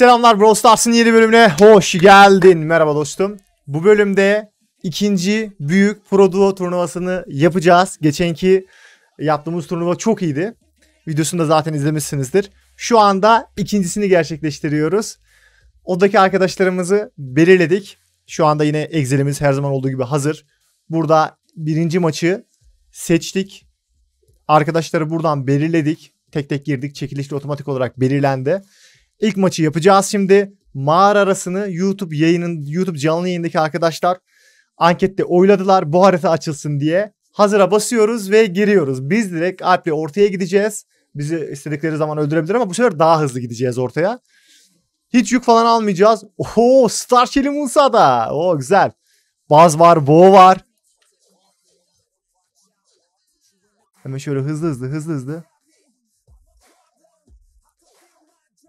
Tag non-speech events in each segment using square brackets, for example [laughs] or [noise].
Selamlar Brawl Stars'ın yeni bölümüne hoş geldin. Merhaba dostum. Bu bölümde ikinci büyük Pro Duo turnuvasını yapacağız. Geçenki yaptığımız turnuva çok iyiydi. Videosunu da zaten izlemişsinizdir. Şu anda ikincisini gerçekleştiriyoruz. Odaki arkadaşlarımızı belirledik. Şu anda yine Excel'imiz her zaman olduğu gibi hazır. Burada birinci maçı seçtik. Arkadaşları buradan belirledik. Tek tek girdik. Çekilişle otomatik olarak belirlendi. İlk maçı yapacağız şimdi. Mağara arasını YouTube yayının YouTube canlı yayındaki arkadaşlar ankette oyladılar bu harita açılsın diye. Hazıra basıyoruz ve giriyoruz. Biz direkt Alp'le ortaya gideceğiz. Bizi istedikleri zaman öldürebilir ama bu sefer daha hızlı gideceğiz ortaya. Hiç yük falan almayacağız. Oho Star Shell'i da O güzel. Baz var, Bo var. Hemen şöyle hızlı hızlı hızlı hızlı.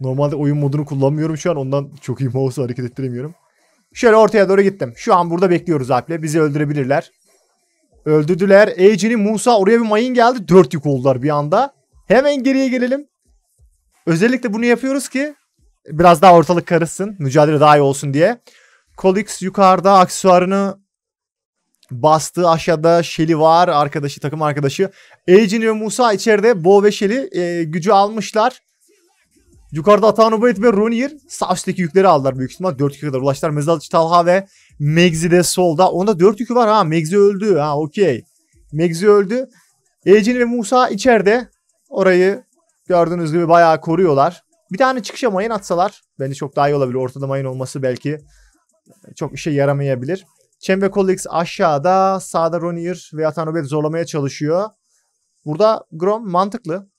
Normalde oyun modunu kullanmıyorum şu an. Ondan çok iyi mouse'u hareket ettiremiyorum. Şöyle ortaya doğru gittim. Şu an burada bekliyoruz Alp'le. Bizi öldürebilirler. Öldürdüler. Ejin'i Musa oraya bir mayın geldi. Dört yük oldular bir anda. Hemen geriye gelelim. Özellikle bunu yapıyoruz ki biraz daha ortalık karışsın. Mücadele daha iyi olsun diye. Kolix yukarıda aksesuarını bastı. Aşağıda Shelly var. Arkadaşı, takım arkadaşı. Ejin ve Musa içeride. Bo ve Shelly e, gücü almışlar. Yukarıda Atan ve Ronier sağ üstteki yükleri aldılar büyük ihtimal. 4 yükü kadar ulaştılar. Mezalcı Talha ve Megzi de solda. Onda 4 yükü var ha. Megzi öldü ha okey. Megzi öldü. Ecin ve Musa içeride. Orayı gördüğünüz gibi bayağı koruyorlar. Bir tane çıkışa mayın atsalar bence çok daha iyi olabilir. Ortada mayın olması belki çok işe yaramayabilir. Chamber Colleagues aşağıda. Sağda Ronier ve Atanobet zorlamaya çalışıyor. Burada Grom mantıklı.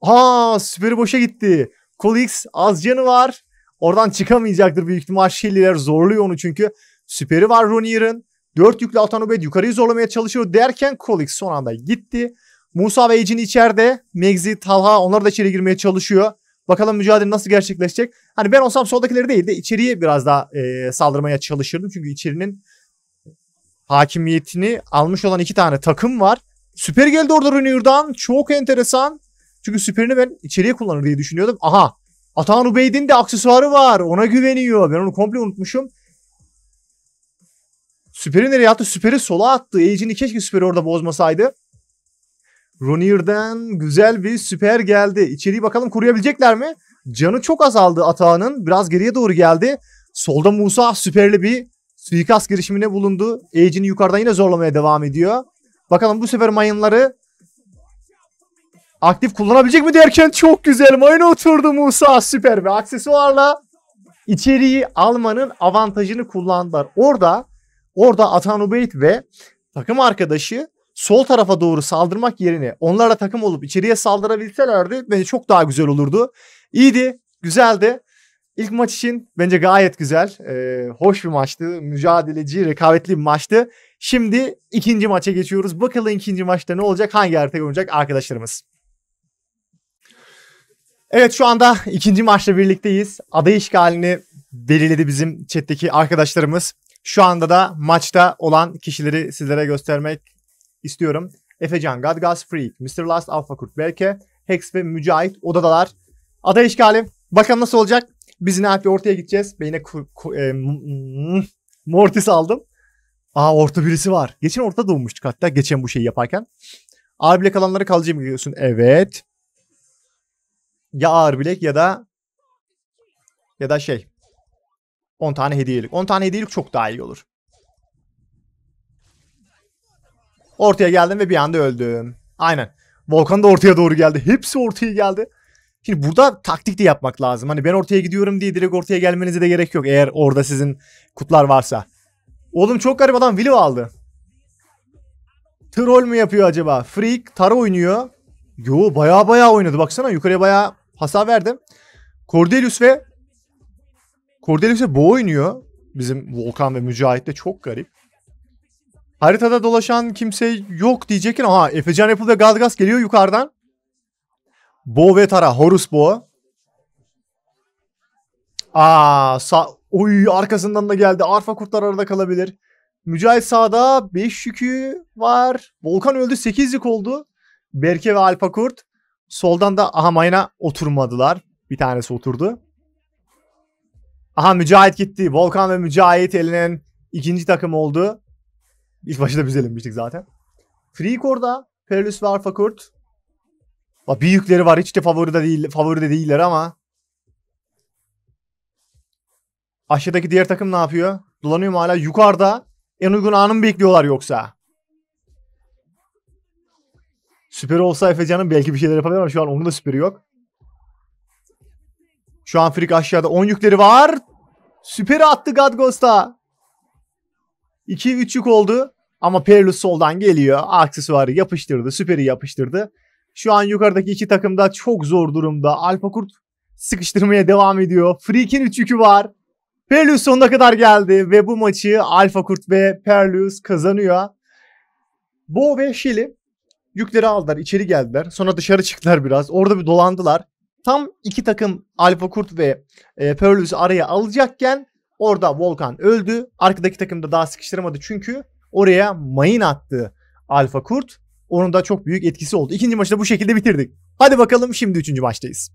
Ha süperi boşa gitti. Colix az canı var. Oradan çıkamayacaktır büyük ihtimal. Shelly'ler zorluyor onu çünkü. Süperi var Runier'ın. 4 yüklü Altan Ubed yukarıyı zorlamaya çalışıyor derken Colix son anda gitti. Musa ve Ejin içeride. Megzi, Talha onlar da içeri girmeye çalışıyor. Bakalım mücadele nasıl gerçekleşecek. Hani ben olsam soldakileri değil de içeriye biraz daha e, saldırmaya çalışırdım. Çünkü içerinin hakimiyetini almış olan iki tane takım var. Süper geldi orada Runier'dan. Çok enteresan. Çünkü süperini ben içeriye kullanır diye düşünüyordum. Aha Atahan Ubeyd'in de aksesuarı var. Ona güveniyor. Ben onu komple unutmuşum. Süperi nereye attı? Süperi sola attı. Eğicini keşke süperi orada bozmasaydı. Ronier'den güzel bir süper geldi. İçeriye bakalım koruyabilecekler mi? Canı çok azaldı Atahan'ın. Biraz geriye doğru geldi. Solda Musa süperli bir suikast girişimine bulundu. Eğicini yukarıdan yine zorlamaya devam ediyor. Bakalım bu sefer mayınları Aktif kullanabilecek mi derken çok güzel mayına oturdu Musa süper ve aksesuarla içeriği almanın avantajını kullandılar. Orada orada Atan Ubeyt ve takım arkadaşı sol tarafa doğru saldırmak yerine onlarla takım olup içeriye saldırabilselerdi bence çok daha güzel olurdu. İyiydi, güzeldi. İlk maç için bence gayet güzel. Ee, hoş bir maçtı. Mücadeleci, rekabetli bir maçtı. Şimdi ikinci maça geçiyoruz. Bakalım ikinci maçta ne olacak? Hangi harita oynayacak arkadaşlarımız? Evet şu anda ikinci maçla birlikteyiz. Aday işgalini belirledi bizim chatteki arkadaşlarımız. Şu anda da maçta olan kişileri sizlere göstermek istiyorum. Efecan, Gadgas Freak, Mr. Last Alpha Kurt Berke, Hex ve Mücahit odadalar. Aday işgali. Bakalım nasıl olacak? Biz ne yapıyor? Ortaya gideceğiz. Beyne e, Mortis aldım. Aa orta birisi var. Geçen orta doğmuştuk hatta geçen bu şeyi yaparken. Abi kalanları mı diyorsun. Evet ya ağır bilek ya da ya da şey 10 tane hediyelik. 10 tane hediyelik çok daha iyi olur. Ortaya geldim ve bir anda öldüm. Aynen. Volkan da ortaya doğru geldi. Hepsi ortaya geldi. Şimdi burada taktik de yapmak lazım. Hani ben ortaya gidiyorum diye direkt ortaya gelmenize de gerek yok. Eğer orada sizin kutlar varsa. Oğlum çok garip adam Willow aldı. Troll mü yapıyor acaba? Freak Tara oynuyor. Yo baya baya oynadı. Baksana yukarıya baya Hasar verdim. Cordelius ve Cordelius ve Bo oynuyor. Bizim Volkan ve Mücahit de çok garip. Haritada dolaşan kimse yok diyecekken Ha, Efecan Apple ve Galgas geliyor yukarıdan. Bo ve Tara. Horus Bo. Aa sağ... Oy arkasından da geldi. Arfa kurtlar arada kalabilir. Mücahit sağda 5 yükü var. Volkan öldü 8 yük oldu. Berke ve Alfa Kurt. Soldan da aha oturmadılar. Bir tanesi oturdu. Aha Mücahit gitti. Volkan ve Mücahit elenen ikinci takım oldu. İlk başta biz elenmiştik zaten. Freecore'da Perlis ve Alfa Kurt. Bak büyükleri var. Hiç de favori de, değil, favori de değiller ama. Aşağıdaki diğer takım ne yapıyor? Dolanıyor mu hala? Yukarıda en uygun anı mı bekliyorlar yoksa? Süperi olsa Efecan'ın belki bir şeyler yapabilir ama şu an onun da süperi yok. Şu an Frick aşağıda 10 yükleri var. Süperi attı God Ghost'a. 2-3 yük oldu. Ama Perilous soldan geliyor. Aksesuarı yapıştırdı. Süperi yapıştırdı. Şu an yukarıdaki iki takım da çok zor durumda. Kurt sıkıştırmaya devam ediyor. Freak'in 3 yükü var. Perlius sonuna kadar geldi ve bu maçı Alfa Kurt ve Perlius kazanıyor. Bo ve Şili Yükleri aldılar, içeri geldiler. Sonra dışarı çıktılar biraz. Orada bir dolandılar. Tam iki takım Alfa Kurt ve e, Perlus araya alacakken orada Volkan öldü. Arkadaki takım da daha sıkıştıramadı çünkü oraya mayın attı Alfa Kurt. Onun da çok büyük etkisi oldu. İkinci maçı da bu şekilde bitirdik. Hadi bakalım şimdi üçüncü maçtayız.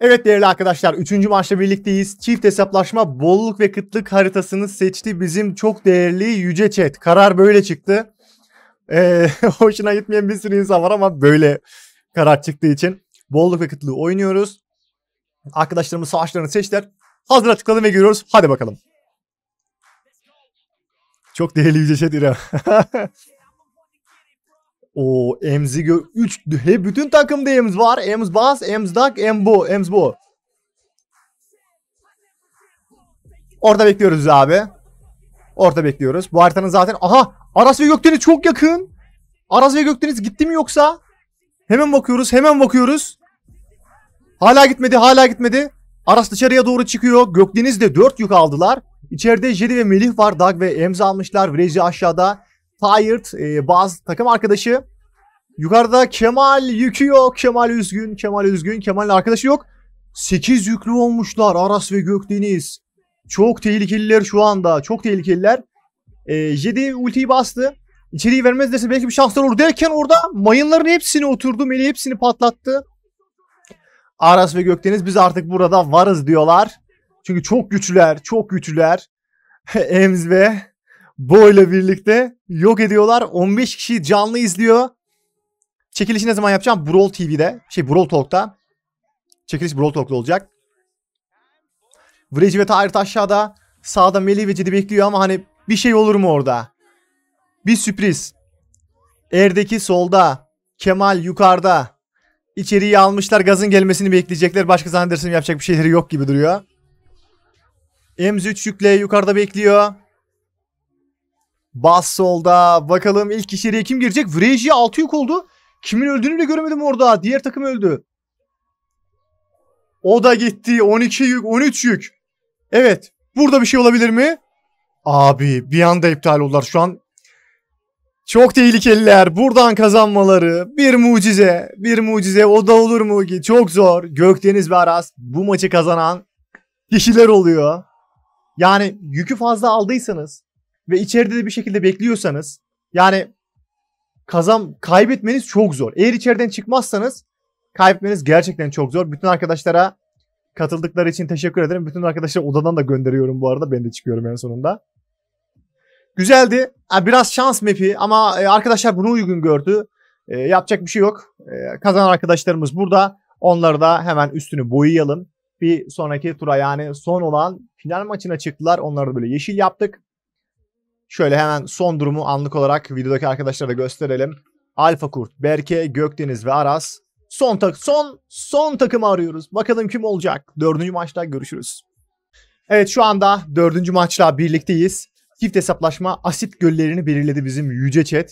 Evet değerli arkadaşlar üçüncü maçla birlikteyiz. Çift hesaplaşma bolluk ve kıtlık haritasını seçti bizim çok değerli Yüce Chat. Karar böyle çıktı. Ee, [laughs] hoşuna gitmeyen bir sürü insan var ama böyle karar çıktığı için bolluk ve kıtlığı oynuyoruz. Arkadaşlarımız savaşlarını seçtiler. hazır tıkladım ve görüyoruz. Hadi bakalım. Çok değerli Yüce Şedir'e. [laughs] o Emzi gö 3 he bütün takımda Emz var. Emz Bas, Emz Dak, Emz bu, Emz bu. Orada bekliyoruz abi. Orta bekliyoruz. Bu haritanın zaten... Aha! Aras ve Gökdeniz çok yakın. Aras ve Gökdeniz gitti mi yoksa? Hemen bakıyoruz. Hemen bakıyoruz. Hala gitmedi. Hala gitmedi. Aras dışarıya doğru çıkıyor. Gökdeniz de 4 yük aldılar. İçeride Jerry ve Melih var. Dag ve Emz almışlar. Vrezi aşağıda. Tired. E, bazı takım arkadaşı. Yukarıda Kemal yükü yok. Kemal üzgün. Kemal üzgün. Kemal'in arkadaşı yok. 8 yüklü olmuşlar Aras ve Gökdeniz. Çok tehlikeliler şu anda. Çok tehlikeliler. E, Jedi ultiyi bastı. İçeriği vermez dese belki bir şanslar olur derken orada mayınların hepsini oturdu. Meli hepsini patlattı. Aras ve Gökdeniz biz artık burada varız diyorlar. Çünkü çok güçlüler. Çok güçlüler. [laughs] Ems ve Bo ile birlikte yok ediyorlar. 15 kişi canlı izliyor. Çekilişi ne zaman yapacağım? Brawl TV'de. Şey Brawl Talk'ta. Çekiliş Brawl Talk'ta olacak. Vreci ve Tahir aşağıda. Sağda Melih ve Cedi bekliyor ama hani bir şey olur mu orada? Bir sürpriz. Erdeki solda. Kemal yukarıda. İçeriye almışlar. Gazın gelmesini bekleyecekler. Başka zannedersin yapacak bir şeyleri yok gibi duruyor. Emz 3 yükle yukarıda bekliyor. Bas solda. Bakalım ilk içeriye kim girecek? Vreji 6 yük oldu. Kimin öldüğünü de göremedim orada. Diğer takım öldü. O da gitti. 12 yük, 13 yük. Evet. Burada bir şey olabilir mi? Abi bir anda iptal oldular şu an. Çok tehlikeliler. Buradan kazanmaları. Bir mucize. Bir mucize. O da olur mu ki? Çok zor. Gökdeniz ve Aras bu maçı kazanan kişiler oluyor. Yani yükü fazla aldıysanız ve içeride de bir şekilde bekliyorsanız yani kazan kaybetmeniz çok zor. Eğer içeriden çıkmazsanız kaybetmeniz gerçekten çok zor. Bütün arkadaşlara Katıldıkları için teşekkür ederim. Bütün arkadaşlar odadan da gönderiyorum bu arada. Ben de çıkıyorum en sonunda. Güzeldi. Biraz şans map'i ama e, arkadaşlar bunu uygun gördü. E, yapacak bir şey yok. E, kazanan arkadaşlarımız burada. Onları da hemen üstünü boyayalım. Bir sonraki tura yani son olan final maçına çıktılar. Onları da böyle yeşil yaptık. Şöyle hemen son durumu anlık olarak videodaki arkadaşlara da gösterelim. Alfa Kurt, Berke, Gökdeniz ve Aras son tak son son takımı arıyoruz. Bakalım kim olacak. Dördüncü maçta görüşürüz. Evet şu anda dördüncü maçla birlikteyiz. Çift hesaplaşma asit göllerini belirledi bizim yüce chat.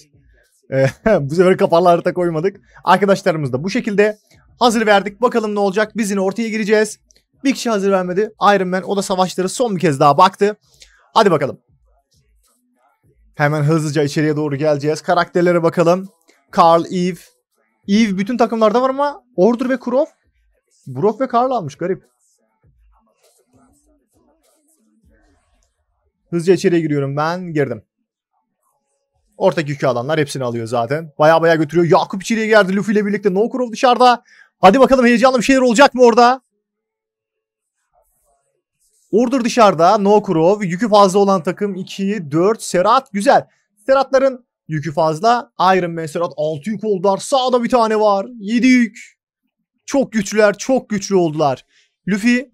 Ee, [laughs] bu sefer kafalı harita koymadık. Arkadaşlarımız da bu şekilde hazır verdik. Bakalım ne olacak. Biz yine ortaya gireceğiz. Bir kişi hazır vermedi. Iron Man o da savaşları son bir kez daha baktı. Hadi bakalım. Hemen hızlıca içeriye doğru geleceğiz. Karakterlere bakalım. Carl Eve Eve bütün takımlarda var ama Ordur ve Kurov Brock ve Karl almış garip. Hızlıca içeriye giriyorum ben girdim. Ortak iki alanlar hepsini alıyor zaten. Baya baya götürüyor. Yakup içeriye geldi Luffy ile birlikte. No Kurov dışarıda. Hadi bakalım heyecanlı bir şeyler olacak mı orada? Ordur dışarıda. No Kurov. Yükü fazla olan takım 2, 4. Serat güzel. Seratların yükü fazla. Iron Man Serhat 6 yük oldular. Sağda bir tane var. 7 yük. Çok güçlüler. Çok güçlü oldular. Luffy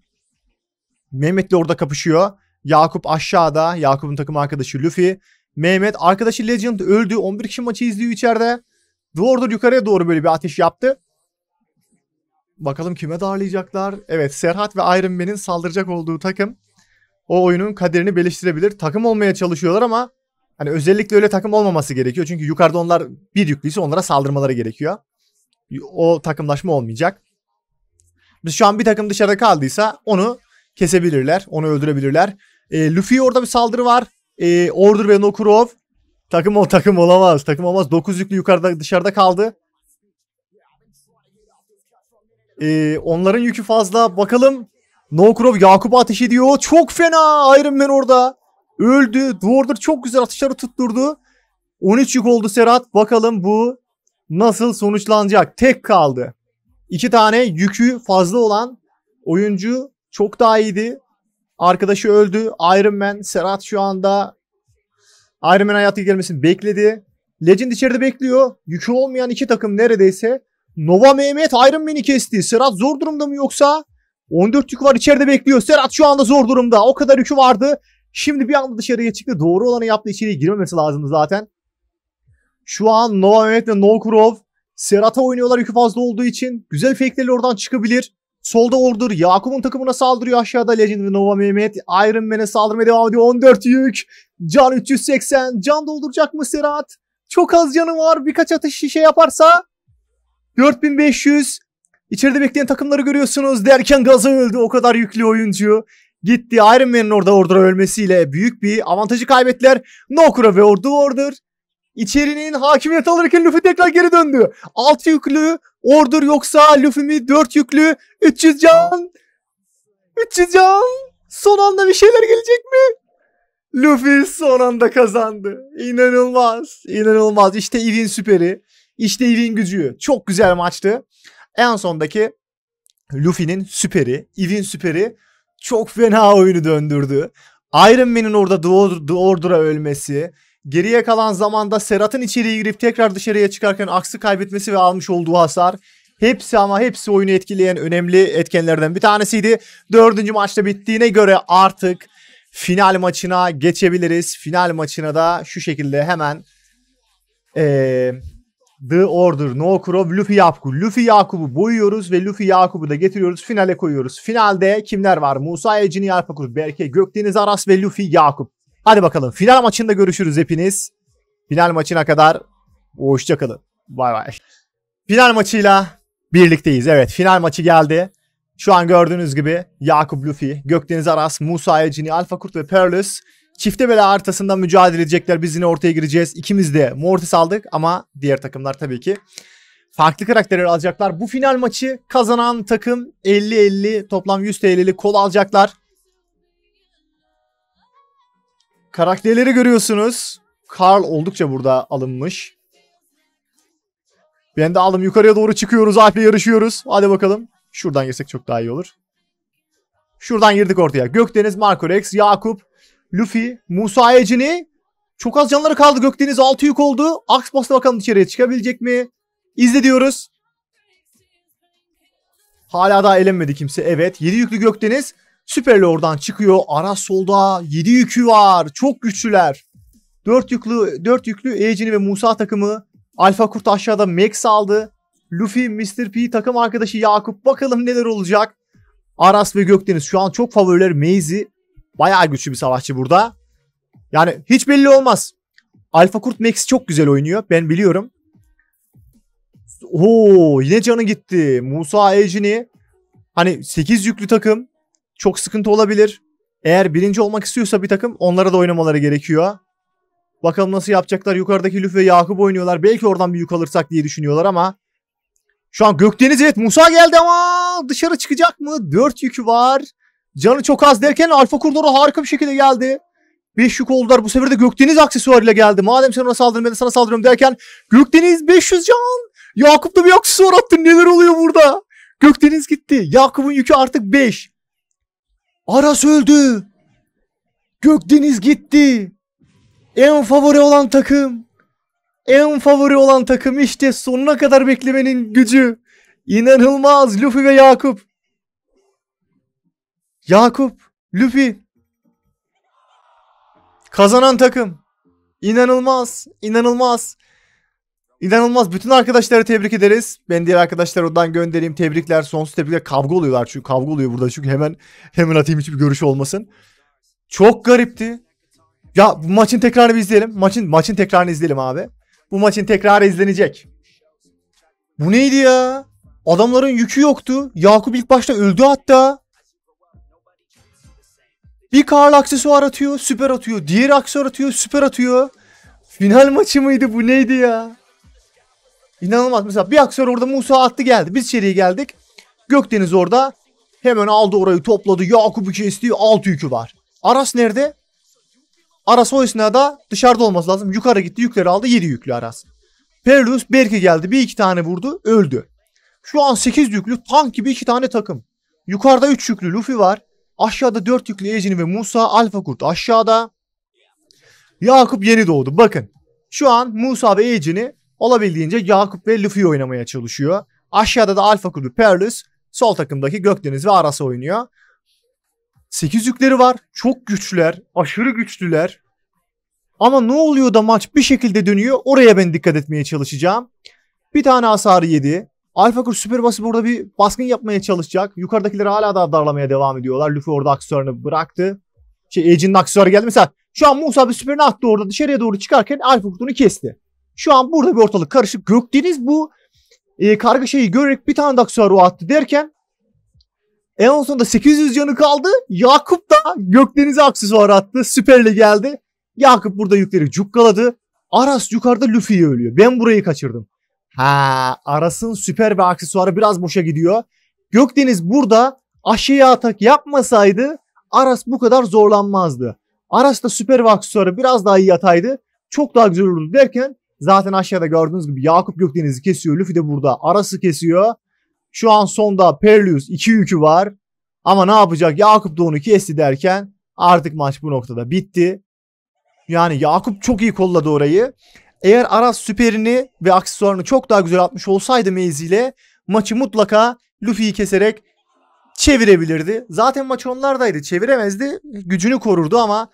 Mehmet'le orada kapışıyor. Yakup aşağıda. Yakup'un takım arkadaşı Luffy. Mehmet arkadaşı Legend öldü. 11 kişi maçı izliyor içeride. Doğrudur yukarıya doğru böyle bir ateş yaptı. Bakalım kime darlayacaklar. Evet Serhat ve Iron Man'in saldıracak olduğu takım o oyunun kaderini beliştirebilir. Takım olmaya çalışıyorlar ama Hani özellikle öyle takım olmaması gerekiyor. Çünkü yukarıda onlar bir yüklüyse onlara saldırmaları gerekiyor. O takımlaşma olmayacak. Biz şu an bir takım dışarıda kaldıysa onu kesebilirler. Onu öldürebilirler. E, Luffy orada bir saldırı var. E, Order ve Nokurov. Takım o takım olamaz. Takım olamaz. 9 yüklü yukarıda dışarıda kaldı. E, onların yükü fazla. Bakalım. Nokurov Yakup'a ateş ediyor. Çok fena Iron Man orada. Öldü. Duvardır çok güzel atışları tutturdu. 13 yük oldu Serhat. Bakalım bu nasıl sonuçlanacak? Tek kaldı. İki tane yükü fazla olan oyuncu çok daha iyiydi. Arkadaşı öldü. Iron Man Serhat şu anda Iron Man hayata gelmesini bekledi. Legend içeride bekliyor. Yükü olmayan iki takım neredeyse. Nova Mehmet Iron Man'i kesti. Serhat zor durumda mı yoksa? 14 yük var içeride bekliyor. Serhat şu anda zor durumda. O kadar yükü vardı. Şimdi bir anda dışarıya çıktı. Doğru olanı yaptı. İçeriye girmemesi lazımdı zaten. Şu an Nova Mehmet ve Nokurov Serhat'a oynuyorlar yükü fazla olduğu için. Güzel fake'leri oradan çıkabilir. Solda Ordur. Yakup'un takımına saldırıyor aşağıda. Legend ve Nova Mehmet. Iron Man'e saldırmaya devam ediyor. 14 yük. Can 380. Can dolduracak mı Serhat? Çok az canı var. Birkaç atış şişe yaparsa 4500. İçeride bekleyen takımları görüyorsunuz derken gaza öldü. O kadar yüklü oyuncu gitti. Iron Man'in orada Order'a ölmesiyle büyük bir avantajı kaybettiler. Nokura ve Ordu Order İçerinin hakimiyet alırken Luffy tekrar geri döndü. 6 yüklü Order yoksa Luffy mi? 4 yüklü 300 can. 300 can. Son anda bir şeyler gelecek mi? Luffy son anda kazandı. İnanılmaz. İnanılmaz. İşte Ivin süperi. İşte Ivin gücü. Çok güzel maçtı. En sondaki Luffy'nin süperi, Ivin süperi çok fena oyunu döndürdü. Iron Man'in orada The ölmesi. Geriye kalan zamanda Serhat'ın içeriye girip tekrar dışarıya çıkarken aksı kaybetmesi ve almış olduğu hasar. Hepsi ama hepsi oyunu etkileyen önemli etkenlerden bir tanesiydi. Dördüncü maçta bittiğine göre artık final maçına geçebiliriz. Final maçına da şu şekilde hemen ee, The Order, No Crow, Luffy Yakub. Luffy Yakub'u boyuyoruz ve Luffy Yakub'u da getiriyoruz. Finale koyuyoruz. Finalde kimler var? Musa Ecini Yarpakur, Berke Gökdeniz Aras ve Luffy Yakup. Hadi bakalım. Final maçında görüşürüz hepiniz. Final maçına kadar hoşça kalın. Bay bay. Final maçıyla birlikteyiz. Evet final maçı geldi. Şu an gördüğünüz gibi Yakup Luffy, Gökdeniz Aras, Musa Ecini, Alfa Kurt ve Perlus Çifte bela haritasında mücadele edecekler. Biz yine ortaya gireceğiz. İkimiz de Mortis aldık ama diğer takımlar tabii ki farklı karakterleri alacaklar. Bu final maçı kazanan takım 50-50 toplam 100 TL'li kol alacaklar. Karakterleri görüyorsunuz. Karl oldukça burada alınmış. Ben de aldım. Yukarıya doğru çıkıyoruz. Alp'le yarışıyoruz. Hadi bakalım. Şuradan girsek çok daha iyi olur. Şuradan girdik ortaya. Gökdeniz, Marco Rex, Yakup, Luffy, Musa Ecini. Çok az canları kaldı. Gökdeniz 6 yük oldu. Aks bastı bakalım içeriye çıkabilecek mi? İzle Hala daha elenmedi kimse. Evet 7 yüklü Gökdeniz. Süperli oradan çıkıyor. Ara solda 7 yükü var. Çok güçlüler. 4 yüklü 4 yüklü Ejini ve Musa takımı. Alfa Kurt aşağıda Max aldı. Luffy, Mr. P takım arkadaşı Yakup. Bakalım neler olacak. Aras ve Gökdeniz şu an çok favoriler Maze'i. Bayağı güçlü bir savaşçı burada. Yani hiç belli olmaz. Alfa Kurt Max çok güzel oynuyor. Ben biliyorum. Oo yine canı gitti. Musa Ejini. Hani 8 yüklü takım. Çok sıkıntı olabilir. Eğer birinci olmak istiyorsa bir takım onlara da oynamaları gerekiyor. Bakalım nasıl yapacaklar. Yukarıdaki Lüf ve Yakup oynuyorlar. Belki oradan bir yük alırsak diye düşünüyorlar ama. Şu an Gökdeniz evet Musa geldi ama dışarı çıkacak mı? 4 yükü var. Canı çok az derken Alfa Kurdor'a harika bir şekilde geldi. 5 yük oldular. Bu sefer de Gökdeniz aksesuarıyla geldi. Madem sen ona saldırın ben de sana saldırıyorum derken Gökdeniz 500 can. Yakup da bir aksesuar attı. Neler oluyor burada? Gökdeniz gitti. Yakup'un yükü artık 5. Aras öldü. Gökdeniz gitti. En favori olan takım. En favori olan takım işte sonuna kadar beklemenin gücü. İnanılmaz Luffy ve Yakup. Yakup, Luffy. Kazanan takım. İnanılmaz, inanılmaz. İnanılmaz. Bütün arkadaşları tebrik ederiz. Ben diğer arkadaşlar oradan göndereyim. Tebrikler, sonsuz tebrikler. Kavga oluyorlar çünkü kavga oluyor burada. Çünkü hemen hemen atayım hiçbir görüş olmasın. Çok garipti. Ya bu maçın tekrarını bir izleyelim. Maçın maçın tekrarını izleyelim abi. Bu maçın tekrarı izlenecek. Bu neydi ya? Adamların yükü yoktu. Yakup ilk başta öldü hatta. Bir Karl aksesuar atıyor, süper atıyor. Diğer aksesuar atıyor, süper atıyor. Final maçı mıydı bu neydi ya? İnanılmaz. Mesela bir aksesuar orada Musa attı geldi. Biz içeriye geldik. Gökdeniz orada. Hemen aldı orayı topladı. Yakup'u kesti. Alt yükü var. Aras nerede? Aras o esnada dışarıda olması lazım. Yukarı gitti. Yükleri aldı. 7 yüklü Aras. Perlus Berke geldi. Bir iki tane vurdu. Öldü. Şu an 8 yüklü tank gibi iki tane takım. Yukarıda 3 yüklü Luffy var. Aşağıda dört yüklü yükleyicini ve Musa alfa kurt aşağıda. Yakup yeni doğdu. Bakın şu an Musa ve Ejini olabildiğince Yakup ve Luffy oynamaya çalışıyor. Aşağıda da alfa Kurt Perlus. Sol takımdaki Gökdeniz ve Arasa oynuyor. Sekiz yükleri var. Çok güçlüler. Aşırı güçlüler. Ama ne oluyor da maç bir şekilde dönüyor. Oraya ben dikkat etmeye çalışacağım. Bir tane hasarı yedi. Alfa Kurs süper basıp orada bir baskın yapmaya çalışacak. Yukarıdakileri hala daha darlamaya devam ediyorlar. Luffy orada aksiyonunu bıraktı. Şey Edge'in aksiyonu geldi. Mesela şu an Musa bir süperini attı orada dışarıya doğru çıkarken Alfa Kurs'unu kesti. Şu an burada bir ortalık karışık. Gökdeniz bu e, kargaşayı görerek bir tane Daxaru attı derken en sonunda 800 canı kaldı. Yakup da Gökdeniz'e aksesuar attı. Süperle geldi. Yakup burada yükleri cukkaladı. Aras yukarıda Luffy'yi ölüyor. Ben burayı kaçırdım. Ha, Aras'ın süper ve aksesuarı biraz boşa gidiyor. Gökdeniz burada aşağıya atak yapmasaydı Aras bu kadar zorlanmazdı. Aras da süper ve aksesuarı biraz daha iyi ataydı. Çok daha güzel olurdu derken zaten aşağıda gördüğünüz gibi Yakup Gökdeniz'i kesiyor. Luffy de burada Aras'ı kesiyor. Şu an sonda Perlius 2 yükü var. Ama ne yapacak? Yakup da onu kesti derken artık maç bu noktada bitti. Yani Yakup çok iyi kolladı orayı. Eğer Aras süperini ve aksesuarını çok daha güzel atmış olsaydı Maze ile maçı mutlaka Luffy'yi keserek çevirebilirdi. Zaten maç onlardaydı. Çeviremezdi. Gücünü korurdu ama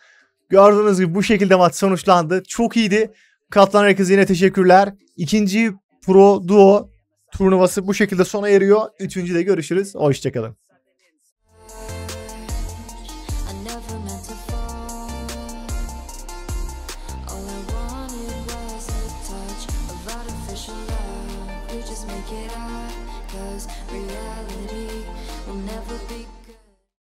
gördüğünüz gibi bu şekilde maç sonuçlandı. Çok iyiydi. Kaptan herkese yine teşekkürler. İkinci Pro Duo turnuvası bu şekilde sona eriyor. Üçüncüde görüşürüz. Hoşçakalın.